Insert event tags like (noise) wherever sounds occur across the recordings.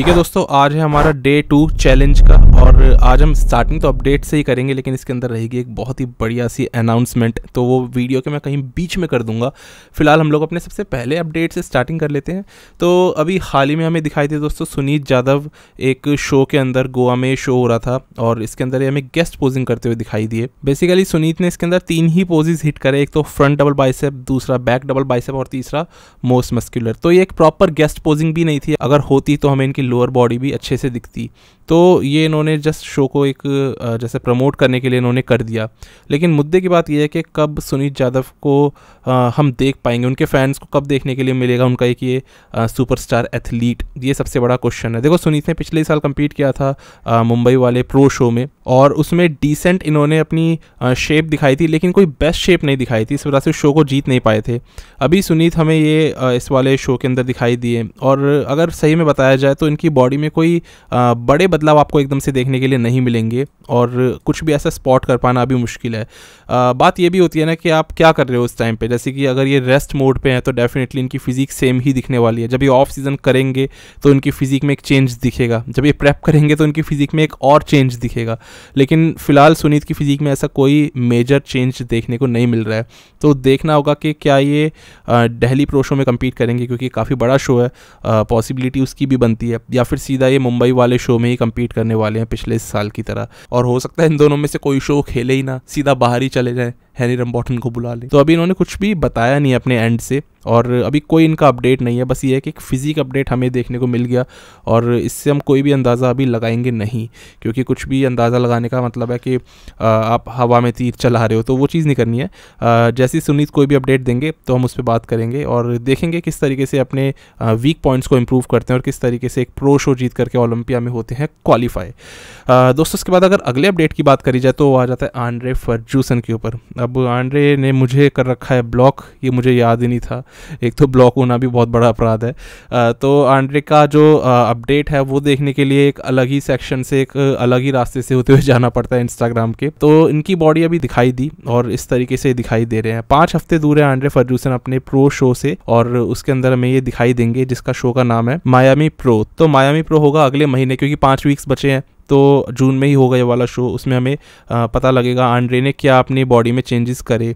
ठीक है दोस्तों आज है हमारा डे टू चैलेंज का और आज हम स्टार्टिंग तो अपडेट से ही करेंगे लेकिन इसके अंदर रहेगी एक बहुत ही बढ़िया सी अनाउंसमेंट तो वो वीडियो के मैं कहीं बीच में कर दूंगा फिलहाल हम लोग अपने सबसे पहले अपडेट से स्टार्टिंग कर लेते हैं तो अभी हाल ही में हमें दिखाई दी दोस्तों सुनीत यादव एक शो के अंदर गोवा में शो हो रहा था और इसके अंदर हमें गेस्ट पोजिंग करते हुए दिखाई दिए बेसिकली सुनीत ने इसके अंदर तीन ही पोजेज हिट करे एक तो फ्रंट डबल बाइसेप दूसरा बैक डबल बाइसेप और तीसरा मोस्ट मस्क्यूलर तो ये एक प्रॉपर गेस्ट पोजिंग भी नहीं थी अगर होती तो हमें इनकी लोअर बॉडी भी अच्छे से दिखती तो ये इन्होंने जस्ट शो को एक जैसे प्रमोट करने के लिए इन्होंने कर दिया लेकिन मुद्दे की बात यह है कि कब सुनीत यादव को हम देख पाएंगे उनके फैंस को कब देखने के लिए मिलेगा उनका एक ये सुपरस्टार एथलीट ये सबसे बड़ा क्वेश्चन है देखो सुनीत ने पिछले साल कम्पीट किया था मुंबई वाले प्रो शो में और उसमें डिसेंट इन्होंने अपनी शेप दिखाई थी लेकिन कोई बेस्ट शेप नहीं दिखाई थी इस वजह से शो को जीत नहीं पाए थे अभी सुनीत हमें ये इस वाले शो के अंदर दिखाई दिए और अगर सही में बताया जाए तो इनकी बॉडी में कोई बड़े बदलाव आपको एकदम से देखने के लिए नहीं मिलेंगे और कुछ भी ऐसा स्पॉट कर पाना भी मुश्किल है आ, बात यह भी होती है ना कि आप क्या कर रहे हो उस टाइम पे जैसे कि अगर ये रेस्ट मोड पे हैं तो डेफिनेटली इनकी फिजिक सेम ही दिखने वाली है जब ये ऑफ सीजन करेंगे तो इनकी फिजिक में एक चेंज दिखेगा जब ये प्रेप करेंगे तो इनकी फिजिक में एक और चेंज दिखेगा लेकिन फिलहाल सुनीत की फिजिक में ऐसा कोई मेजर चेंज देखने को नहीं मिल रहा है तो देखना होगा कि क्या ये डेहली प्रो शो में कम्पीट करेंगे क्योंकि काफ़ी बड़ा शो है पॉसिबिलिटी उसकी भी बनती है या फिर सीधा ये मुंबई वाले शो में ही कम्पीट करने वाले हैं पिछले साल की तरह और हो सकता है इन दोनों में से कोई शो खेले ही ना सीधा बाहर ही चले जाए हैरी रमबॉटन को बुला लें तो अभी इन्होंने कुछ भी बताया नहीं अपने एंड से और अभी कोई इनका अपडेट नहीं है बस ये है कि एक फिजिक अपडेट हमें देखने को मिल गया और इससे हम कोई भी अंदाज़ा अभी लगाएंगे नहीं क्योंकि कुछ भी अंदाज़ा लगाने का मतलब है कि आप हवा में तीर चला रहे हो तो वो चीज़ नहीं करनी है जैसे ही सुनीत कोई भी अपडेट देंगे तो हम उस पर बात करेंगे और देखेंगे किस तरीके से अपने वीक पॉइंट्स को इम्प्रूव करते हैं और किस तरीके से एक प्रो शो जीत करके ओलंपिया में होते हैं क्वालिफाई दोस्तों उसके बाद अगर अगले अपडेट की बात करी जाए तो आ जाता है आंड्रे फर्जूसन के ऊपर अब अब आंड्रे ने मुझे कर रखा है ब्लॉक ये मुझे याद ही नहीं था एक तो ब्लॉक होना भी बहुत बड़ा अपराध है तो आंड्रे का जो अपडेट है वो देखने के लिए एक अलग ही सेक्शन से एक अलग ही रास्ते से होते हुए जाना पड़ता है इंस्टाग्राम के तो इनकी बॉडी अभी दिखाई दी और इस तरीके से दिखाई दे रहे हैं पाँच हफ्ते दूर है आंड्रे फर्जूसन अपने प्रो शो से और उसके अंदर हमें ये दिखाई देंगे जिसका शो का नाम है मायामी प्रो तो मायामी प्रो होगा अगले महीने क्योंकि पाँच वीक्स बचे हैं तो जून में ही होगा ये वाला शो उसमें हमें पता लगेगा आंड्रे ने क्या अपनी बॉडी में चेंजेस करे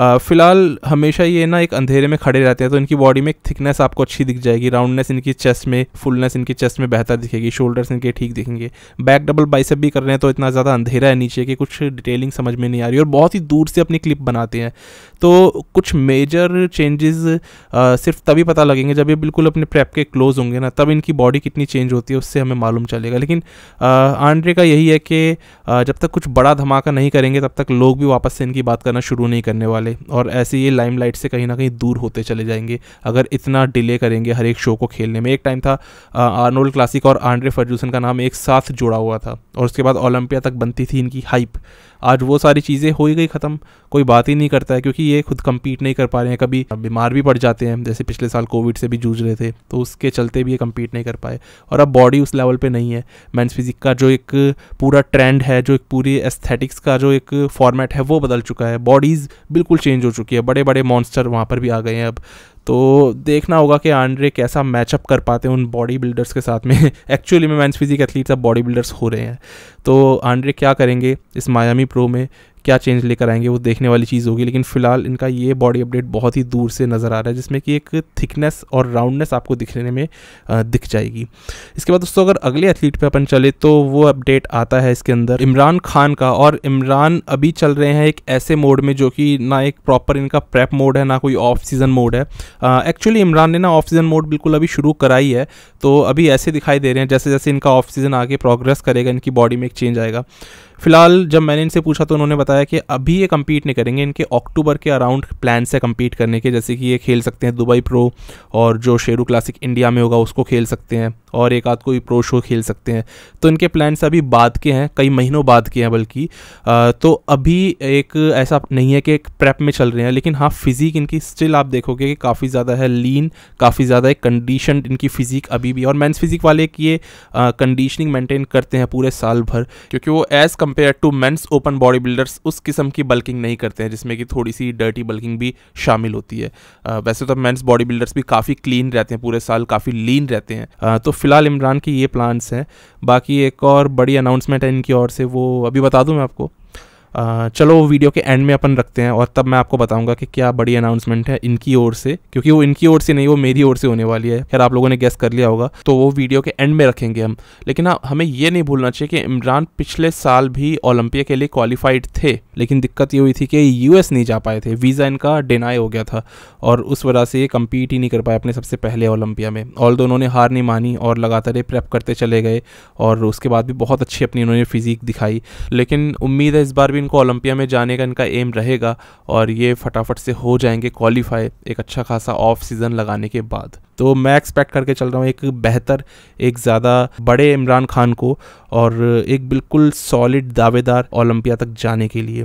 फ़िलहाल हमेशा ये ना एक अंधेरे में खड़े रहते हैं तो इनकी बॉडी में एक थिकनेस आपको अच्छी दिख जाएगी राउंडनेस इनकी चेस्ट में फुलनेस इनकी चेस्ट में बेहतर दिखेगी शोल्डर्स इनके ठीक दिखेंगे बैक डबल बाइसअप भी कर रहे हैं तो इतना ज़्यादा अंधेरा है नीचे कि कुछ डिटेलिंग समझ में नहीं आ रही और बहुत ही दूर से अपनी क्लिप बनाते हैं तो कुछ मेजर चेंजेस सिर्फ तभी पता लगेंगे जब ये बिल्कुल अपने प्रेप के क्लोज होंगे ना तब इनकी बॉडी कितनी चेंज होती है उससे हमें मालूम चलेगा लेकिन आंड्रे का यही है कि जब तक कुछ बड़ा धमाका नहीं करेंगे तब तक लोग भी वापस से इनकी बात करना शुरू नहीं करने वाले और ऐसे ये लाइमलाइट से कहीं ना कहीं दूर होते चले जाएंगे अगर इतना डिले करेंगे हर एक शो को खेलने में एक टाइम था आर्नोल्ड क्लासिक और आंड्रे फर्जूसन का नाम एक साथ जुड़ा हुआ था और उसके बाद ओलंपिया तक बनती थी इनकी हाइप आज वो सारी चीज़ें हो ही गई ख़त्म कोई बात ही नहीं करता है क्योंकि ये खुद कम्पीट नहीं कर पा रहे हैं कभी बीमार भी पड़ जाते हैं जैसे पिछले साल कोविड से भी जूझ रहे थे तो उसके चलते भी ये कम्पीट नहीं कर पाए और अब बॉडी उस लेवल पर नहीं है मैंस फिजिक का जो एक पूरा ट्रेंड है जो एक पूरी एस्थेटिक्स का जो एक फॉर्मेट है वो बदल चुका है बॉडीज़ बिल्कुल चेंज हो चुकी है बड़े बड़े मॉन्स्टर वहाँ पर भी आ गए हैं अब तो देखना होगा कि आंड्रे कैसा मैचअप कर पाते हैं उन बॉडी बिल्डर्स के साथ में एक्चुअली में मैंस फिजिक एथलीट्स अब बॉडी बिल्डर्स हो रहे हैं तो आंड्रे क्या करेंगे इस मायामी प्रो में क्या चेंज लेकर आएंगे वो देखने वाली चीज़ होगी लेकिन फिलहाल इनका ये बॉडी अपडेट बहुत ही दूर से नज़र आ रहा है जिसमें कि एक थिकनेस और राउंडनेस आपको दिखने में दिख जाएगी इसके बाद दोस्तों अगर अगले एथलीट पर अपन चले तो वो अपडेट आता है इसके अंदर इमरान खान का और इमरान अभी चल रहे हैं एक ऐसे मोड में जो कि ना एक प्रॉपर इनका प्रेप मोड है ना कोई ऑफ सीज़न मोड है एक्चुअली इमरान ने ना ऑफ सीज़न मोड बिल्कुल अभी शुरू कराई है तो अभी ऐसे दिखाई दे रहे हैं जैसे जैसे इनका ऑफ सीज़न आगे प्रोग्रेस करेगा इनकी बॉडी में एक चेंज आएगा फिलहाल जब मैंने इनसे पूछा तो उन्होंने बताया कि अभी ये कम्पीट नहीं करेंगे इनके अक्टूबर के अराउंड प्लान से कम्पीट करने के जैसे कि ये खेल सकते हैं दुबई प्रो और जो शेरू क्लासिक इंडिया में होगा उसको खेल सकते हैं और एक आध कोई प्रो शो खेल सकते हैं तो इनके प्लान्स अभी बाद के हैं कई महीनों बाद के हैं बल्कि तो अभी एक ऐसा नहीं है कि एक प्रेप में चल रहे हैं लेकिन हाँ फिज़िक इनकी स्टिल आप देखोगे कि काफ़ी ज़्यादा है लीन काफ़ी ज़्यादा एक कंडीशन इनकी फ़िज़िक अभी भी और मैंस फिज़िक वाले की ये कंडीशनिंग मेंटेन करते हैं पूरे साल भर क्योंकि वो as compare to men's open body builders उस किस्म की बल्किंग नहीं करते हैं जिसमें कि थोड़ी सी डर्टी बल्किंग भी शामिल होती है आ, वैसे तो मेंस बॉडी बिल्डर्स भी काफ़ी क्लीन रहते हैं पूरे साल काफ़ी लीन रहते हैं आ, तो फिलहाल इमरान के ये प्लान्स हैं बाकी एक और बड़ी अनाउंसमेंट है इनकी ओर से वो अभी बता दूँ मैं आपको चलो वो वीडियो के एंड में अपन रखते हैं और तब मैं आपको बताऊंगा कि क्या बड़ी अनाउंसमेंट है इनकी ओर से क्योंकि वो इनकी ओर से नहीं वो मेरी ओर से होने वाली है खैर आप लोगों ने गैस कर लिया होगा तो वो वीडियो के एंड में रखेंगे हम लेकिन हाँ हमें ये नहीं भूलना चाहिए कि इमरान पिछले साल भी ओलंपिया के लिए क्वालिफाइड थे लेकिन दिक्कत ये हुई थी कि यूएस नहीं जा पाए थे वीज़ा इनका डिनाई हो गया था और उस वजह से ये कम्पीट ही नहीं कर पाए अपने सबसे पहले ओलंपिया में ऑल दो उन्होंने हार नहीं मानी और लगातार ये प्रेप करते चले गए और उसके बाद भी बहुत अच्छी अपनी उन्होंने फिजिक दिखाई लेकिन उम्मीद है इस बार भी इनको ओलंपिया में जाने का इनका एम रहेगा और ये फटाफट से हो जाएंगे क्वालिफाई एक अच्छा खासा ऑफ सीज़न लगाने के बाद तो मैं एक्सपेक्ट करके चल रहा हूँ एक बेहतर एक ज़्यादा बड़े इमरान खान को और एक बिल्कुल सॉलिड दावेदार ओलंपिया तक जाने के लिए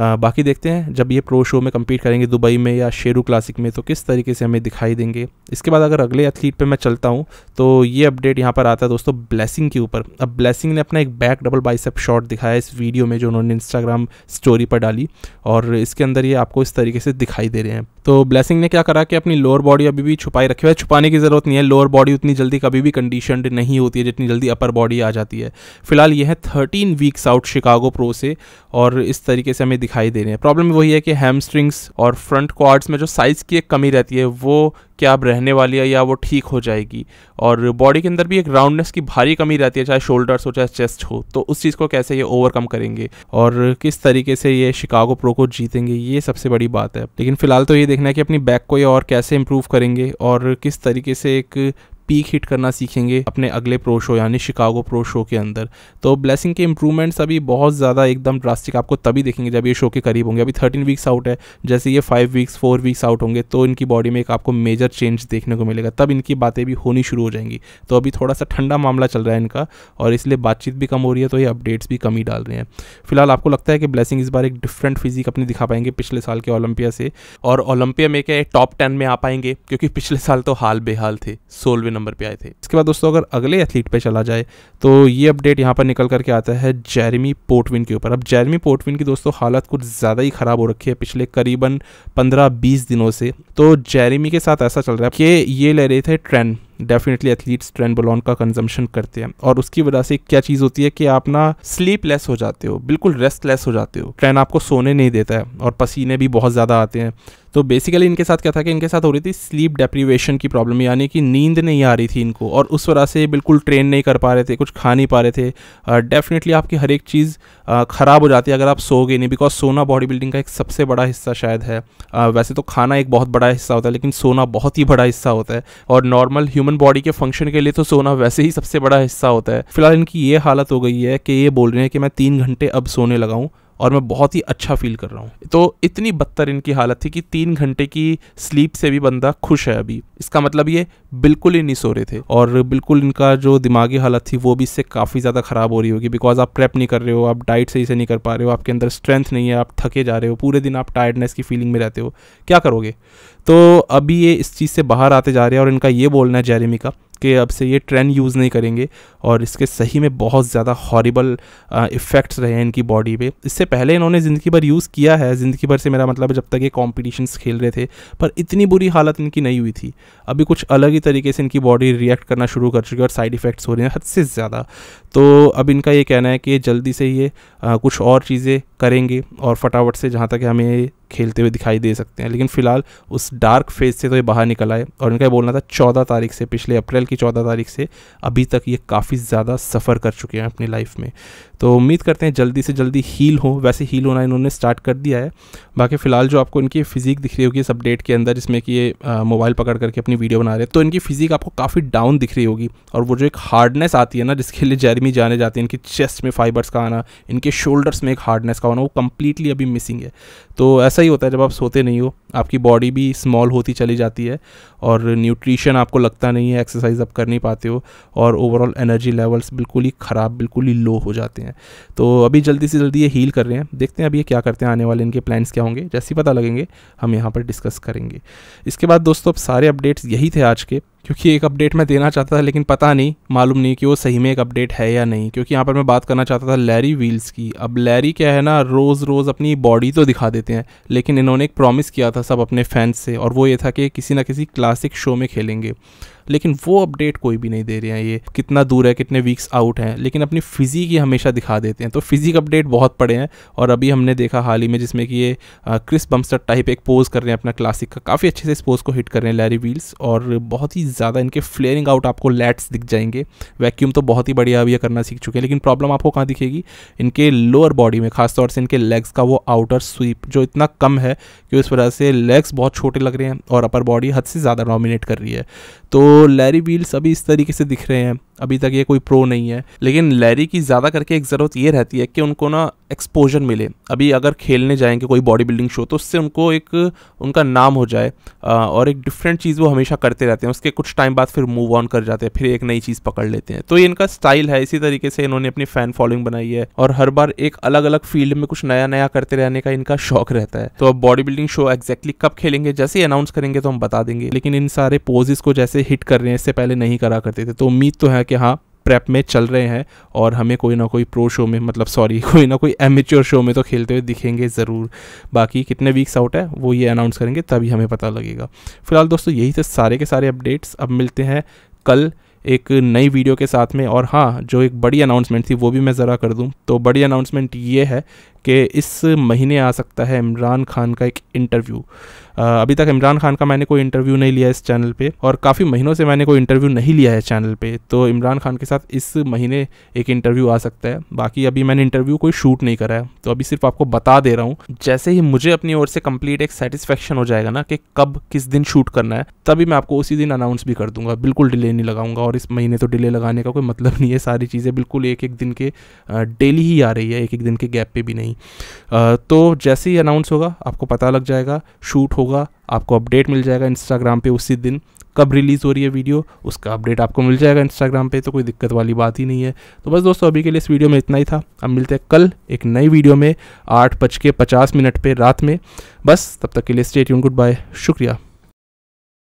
आ, बाकी देखते हैं जब ये प्रो शो में कम्पीट करेंगे दुबई में या शेरू क्लासिक में तो किस तरीके से हमें दिखाई देंगे इसके बाद अगर अगले एथलीट पर मैं चलता हूँ तो ये अपडेट यहाँ पर आता है दोस्तों ब्लेसिंग के ऊपर अब ब्लेसिंग ने अपना एक बैक डबल बाइसेप शॉट दिखाया इस वीडियो में जो उन्होंने इंस्टाग्राम स्टोरी पर डाली और इसके अंदर ये आपको इस तरीके से दिखाई दे रहे हैं तो ब्लेसिंग ने क्या करा कि अपनी लोअर बॉडी अभी भी छुपाई रखी हुई है छुपाने की ज़रूरत नहीं है लोअर बॉडी उतनी जल्दी कभी भी कंडीशनड नहीं होती है जितनी जल्दी अपर बॉडी आ जाती है फिलहाल यह है thirteen weeks out Chicago pro से और इस तरीके से हमें दिखाई दे रहे हैं प्रॉब्लम वही है कि हैमस्ट्रिंग्स और फ्रंट क्वार्ड्स में जो साइज़ की एक कमी रहती है वो कि आप रहने वाली है या वो ठीक हो जाएगी और बॉडी के अंदर भी एक राउंडनेस की भारी कमी रहती है चाहे शोल्डर्स हो चाहे चेस्ट हो तो उस चीज़ को कैसे ये ओवरकम करेंगे और किस तरीके से ये शिकागो प्रो को जीतेंगे ये सबसे बड़ी बात है लेकिन फिलहाल तो ये देखना है कि अपनी बैक को ये और कैसे इम्प्रूव करेंगे और किस तरीके से एक पीक हिट करना सीखेंगे अपने अगले प्रो शो यानी शिकागो प्रो शो के अंदर तो ब्लेसिंग के इंप्रूवमेंट्स अभी बहुत ज़्यादा एकदम ड्रास्टिक आपको तभी देखेंगे जब ये शो के करीब होंगे अभी थर्टीन वीक्स आउट है जैसे ये five weeks four weeks out होंगे तो इनकी बॉडी में एक आपको मेजर चेंज देखने को मिलेगा तब इनकी बातें भी होनी शुरू हो जाएंगी तो अभी थोड़ा सा ठंडा मामला चल रहा है इनका और इसलिए बातचीत भी कम हो रही है तो ये अपडेट्स भी कम ही डाल रहे हैं फिलहाल आपको लगता है कि ब्लेसिंग इस बार एक डिफरेंट फिजिक अपनी दिखा पाएंगे पिछले साल के ओलंपिया से और ओलंपिया में क्या टॉप टेन में आ पाएंगे क्योंकि पिछले साल तो हाल बेहाल थे सोलविन नंबर पे आए थे इसके बाद दोस्तों अगर अगले एथलीट पे चला जाए तो ये अपडेट यहाँ पर निकल करके आता है जेरमी पोर्टविन के ऊपर अब जेरमी पोर्टविन की दोस्तों हालत कुछ ज़्यादा ही ख़राब हो रखी है पिछले करीबन पंद्रह बीस दिनों से तो जेरेमी के साथ ऐसा चल रहा है कि ये ले रहे थे ट्रेंड डेफिनेटली एथलीट्स ट्रेनबोलॉन का कंजम्पशन करते हैं और उसकी वजह से क्या चीज़ होती है कि आप ना स्लीपलेस हो जाते हो बिल्कुल रेस्टलेस हो जाते हो ट्रेन आपको सोने नहीं देता है और पसीने भी बहुत ज़्यादा आते हैं तो बेसिकली इनके साथ क्या था कि इनके साथ हो रही थी स्लीप डेप्रीवेशन की प्रॉब्लम यानी कि नींद नहीं आ रही थी इनको और उस वजह से बिल्कुल ट्रेन नहीं कर पा रहे थे कुछ खा नहीं पा रहे थे डेफिनेटली uh, आपकी हर एक चीज़ uh, ख़राब हो जाती है अगर आप सो गए नहीं बिकॉज सोना बॉडी बिल्डिंग का एक सबसे बड़ा हिस्सा शायद है uh, वैसे तो खाना एक बहुत बड़ा हिस्सा होता है लेकिन सोना बहुत ही बड़ा हिस्सा होता है और नॉर्मल ह्यूमन बॉडी के फंक्शन के लिए तो सोना वैसे ही सबसे बड़ा हिस्सा होता है फिलहाल इनकी ये हालत हो गई है कि ये बोल रहे हैं कि मैं तीन घंटे अब सोने लगाऊँ और मैं बहुत ही अच्छा फील कर रहा हूँ तो इतनी बदतर इनकी हालत थी कि तीन घंटे की स्लीप से भी बंदा खुश है अभी इसका मतलब ये बिल्कुल ही नहीं सो रहे थे और बिल्कुल इनका जो दिमागी हालत थी वो भी इससे काफ़ी ज़्यादा ख़राब हो रही होगी बिकॉज आप प्रेप नहीं कर रहे हो आप डाइट सही से नहीं कर पा रहे हो आपके अंदर स्ट्रेंथ नहीं है आप थके जा रहे हो पूरे दिन आप टायर्डनेस की फीलिंग में रहते हो क्या करोगे तो अभी ये इस चीज़ से बाहर आते जा रहे हैं और इनका ये बोलना है जेरेमी का के अब से ये ट्रेंड यूज़ नहीं करेंगे और इसके सही में बहुत ज़्यादा हॉरिबल इफ़ेक्ट्स रहे हैं इनकी बॉडी पे इससे पहले इन्होंने ज़िंदगी भर यूज़ किया है ज़िंदगी भर से मेरा मतलब जब तक ये कॉम्पिटिशन्स खेल रहे थे पर इतनी बुरी हालत इनकी नहीं हुई थी अभी कुछ अलग ही तरीके से इनकी बॉडी रिएक्ट करना शुरू कर चुकी है और साइड इफ़ेक्ट्स हो रहे हैं हद से ज़्यादा तो अब इनका ये कहना है कि जल्दी से ये आ, कुछ और चीज़ें करेंगे और फटाफट से जहाँ तक हमें खेलते हुए दिखाई दे सकते हैं लेकिन फ़िलहाल उस डार्क फेज से तो ये बाहर निकल आए और इनका बोलना था चौदह तारीख से पिछले अप्रैल की चौदह तारीख से अभी तक ये काफ़ी ज़्यादा सफ़र कर चुके हैं अपनी लाइफ में तो उम्मीद करते हैं जल्दी से जल्दी हील हो वैसे हील होना इन्होंने स्टार्ट कर दिया है बाकी फ़िलहाल जो आपको इनकी फ़िज़िक दिख रही होगी इस अपडेट के अंदर जिसमें कि ये मोबाइल पकड़ करके अपनी वीडियो बना रहे हैं तो इनकी फ़िज़िक आपको काफ़ी डाउन दिख रही होगी और वो जो एक हार्डनेस आती है ना जिसके लिए जैरी में जाने जाते हैं इनकी चेस्ट में फाइबर्स का आना इनके शोल्डर्स में एक हार्डनेस का होना वो कम्प्लीटली अभी मिसिंग है तो ऐसा ही होता है जब आप सोते नहीं हो आपकी बॉडी भी स्मॉल होती चली जाती है और न्यूट्रिशन आपको लगता नहीं है एक्सरसाइज आप कर नहीं पाते हो और ओवरऑल एनर्जी लेवल्स बिल्कुल ही ख़राब बिल्कुल ही लो हो जाते हैं तो अभी जल्दी से जल्दी ये हील कर रहे हैं देखते हैं अभी ये क्या करते हैं आने वाले इनके प्लान्स क्या होंगे जैसे ही पता लगेंगे हम यहाँ पर डिस्कस करेंगे इसके बाद दोस्तों अब सारे अपडेट्स यही थे आज के क्योंकि एक अपडेट मैं देना चाहता था लेकिन पता नहीं मालूम नहीं कि वो सही में एक अपडेट है या नहीं क्योंकि यहाँ पर मैं बात करना चाहता था लैरी व्हील्स की अब लैरी क्या है ना रोज़ रोज़ अपनी बॉडी तो दिखा देते हैं लेकिन इन्होंने एक प्रॉमिस किया था सब अपने फैंस से और वो ये था कि किसी ना किसी क्लासिक शो में खेलेंगे लेकिन वो अपडेट कोई भी नहीं दे रहे हैं ये कितना दूर है कितने वीक्स आउट हैं लेकिन अपनी फिजिक ही हमेशा दिखा देते हैं तो फिजिक अपडेट बहुत पड़े हैं और अभी हमने देखा हाल ही में जिसमें कि ये क्रिस बम्सर टाइप एक पोज कर रहे हैं अपना क्लासिक का काफ़ी अच्छे से इस पोज को हिट कर रहे हैं लैरी व्हील्स और बहुत ही ज़्यादा इनके फ्लेयरिंग आउट आपको लैट्स दिख जाएंगे वैक्यूम तो बहुत ही बढ़िया अभी करना सीख चुके हैं लेकिन प्रॉब्लम आपको कहाँ दिखेगी इनके लोअर बॉडी में खासतौर से इनके लेग्स का वो आउटर स्वीप जो इतना कम है कि उस वजह से लेग्स बहुत छोटे लग रहे हैं और अपर बॉडी हद से ज़्यादा डोमिनेट कर रही है तो लैरी व्हील्स अभी इस तरीके से दिख रहे हैं अभी तक ये कोई प्रो नहीं है लेकिन लैरी की ज़्यादा करके एक ज़रूरत ये रहती है कि उनको ना एक्सपोजर मिले अभी अगर खेलने जाएंगे कोई बॉडी बिल्डिंग शो तो उससे उनको एक उनका नाम हो जाए और एक डिफरेंट चीज़ वो हमेशा करते रहते हैं उसके कुछ टाइम बाद फिर मूव ऑन कर जाते हैं फिर एक नई चीज़ पकड़ लेते हैं तो ये इनका स्टाइल है इसी तरीके से इन्होंने अपनी फ़ैन फॉलोइंग बनाई है और हर बार एक अलग अलग फील्ड में कुछ नया नया करते रहने का इनका शौक रहता है तो अब बॉडी बिल्डिंग शो एक्जैक्टली कब खेलेंगे जैसे ही अनाउंस करेंगे तो हम बता देंगे लेकिन इन सारे पोजेस को जैसे हिट कर रहे हैं इससे पहले नहीं करा करते थे तो उम्मीद तो है कि हाँ प्रेप में चल रहे हैं और हमें कोई ना कोई प्रो शो में मतलब सॉरी (laughs) कोई ना कोई एमेच्योर शो में तो खेलते हुए दिखेंगे ज़रूर बाकी कितने वीक्स आउट है वो ये अनाउंस करेंगे तभी हमें पता लगेगा फिलहाल दोस्तों यही थे सारे के सारे अपडेट्स अब मिलते हैं कल एक नई वीडियो के साथ में और हाँ जो एक बड़ी अनाउंसमेंट थी वो भी मैं ज़रा कर दूँ तो बड़ी अनाउंसमेंट ये है कि इस महीने आ सकता है इमरान खान का एक इंटरव्यू अभी तक इमरान खान का मैंने कोई इंटरव्यू नहीं लिया इस चैनल पे और काफ़ी महीनों से मैंने कोई इंटरव्यू नहीं लिया है चैनल पे तो इमरान खान के साथ इस महीने एक इंटरव्यू आ सकता है बाकी अभी मैंने इंटरव्यू कोई शूट नहीं करा है तो अभी सिर्फ आपको बता दे रहा हूँ जैसे ही मुझे अपनी ओर से कंप्लीट एक सेटिस्फेक्शन हो जाएगा ना कि कब किस दिन शूट करना है तभी मैं आपको उसी दिन अनाउंस भी कर दूंगा बिल्कुल डिले नहीं लगाऊंगा और इस महीने तो डिले लगाने का कोई मतलब नहीं है सारी चीज़ें बिल्कुल एक एक दिन के डेली ही आ रही है एक एक दिन के गैप पर भी नहीं नहीं तो जैसे ही अनाउंस होगा आपको पता लग जाएगा शूट होगा आपको अपडेट मिल जाएगा इंस्टाग्राम पे उसी दिन कब रिलीज़ हो रही है वीडियो उसका अपडेट आपको मिल जाएगा इंस्टाग्राम पे तो कोई दिक्कत वाली बात ही नहीं है तो बस दोस्तों अभी के लिए इस वीडियो में इतना ही था अब मिलते हैं कल एक नई वीडियो में आठ बज के पचास मिनट पर रात में बस तब तक के लिए स्टेट यून गुड बाय शुक्रिया